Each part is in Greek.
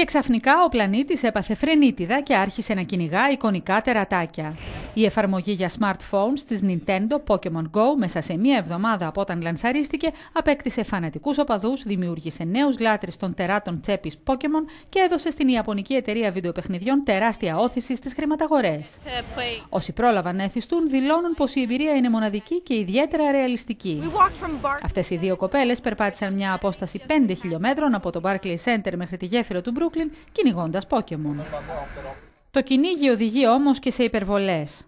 και ξαφνικά ο πλανήτης έπαθε φρενίτιδα και άρχισε να κυνηγά εικονικά τερατάκια. Η εφαρμογή για smartphones της Nintendo Pokemon Go μέσα σε μία εβδομάδα από όταν λανσαρίστηκε απέκτησε φανατικούς οπαδούς, δημιούργησε νέους λάτρεις των τεράτων τσέπης Pokemon και έδωσε στην Ιαπωνική εταιρεία βιντεοπαιχνιδιών τεράστια όθηση στις χρηματαγορές. Όσοι πρόλαβαν να εθιστούν δηλώνουν πως η εμπειρία είναι μοναδική και ιδιαίτερα ρεαλιστική. Αυτές οι δύο κοπέλες περπάτησαν μια απόσταση 5 χιλιόμετρων από το Barclays Center μέχρι τη γέφυρα του Brooklyn κυνηγώντας Pokemon. Το κυνήγι οδηγεί όμως και σε υπερβολές.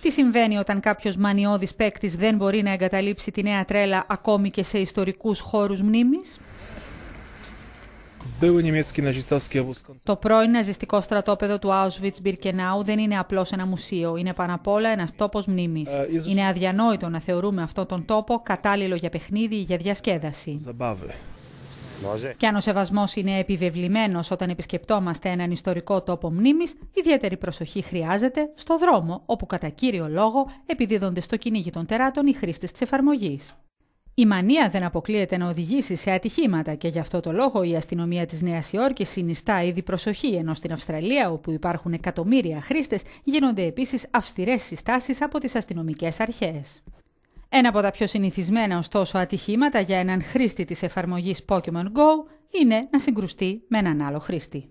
Τι συμβαίνει όταν κάποιος μανιώδης παίκτης δεν μπορεί να εγκαταλείψει τη νέα τρέλα ακόμη και σε ιστορικούς χώρους μνήμης? Το πρώην ναζιστικό στρατόπεδο του Auschwitz-Birkenau δεν είναι απλώς ένα μουσείο. Είναι πάνω απ' όλα ένας τόπος μνήμης. Ε, είναι αδιανόητο να θεωρούμε αυτόν τον τόπο κατάλληλο για παιχνίδι ή για διασκέδαση. Και αν ο σεβασμός είναι επιβεβλημένος όταν επισκεπτόμαστε έναν ιστορικό τόπο μνήμης, ιδιαίτερη προσοχή χρειάζεται στο δρόμο, όπου κατά κύριο λόγο επιδίδονται στο κυνήγι των τεράτων οι χρήστες της εφαρμογής. Η μανία δεν αποκλείεται να οδηγήσει σε ατυχήματα και γι' αυτό το λόγο η αστυνομία της νέας Υόρκης συνιστά ήδη προσοχή, ενώ στην Αυστραλία, όπου υπάρχουν εκατομμύρια χρήστες γίνονται επίσης αυστηρές συστάσεις από τις αστυνομικές αρχές. Ένα από τα πιο συνηθισμένα ωστόσο ατυχήματα για έναν χρήστη της εφαρμογής Pokemon Go είναι να συγκρουστεί με έναν άλλο χρήστη.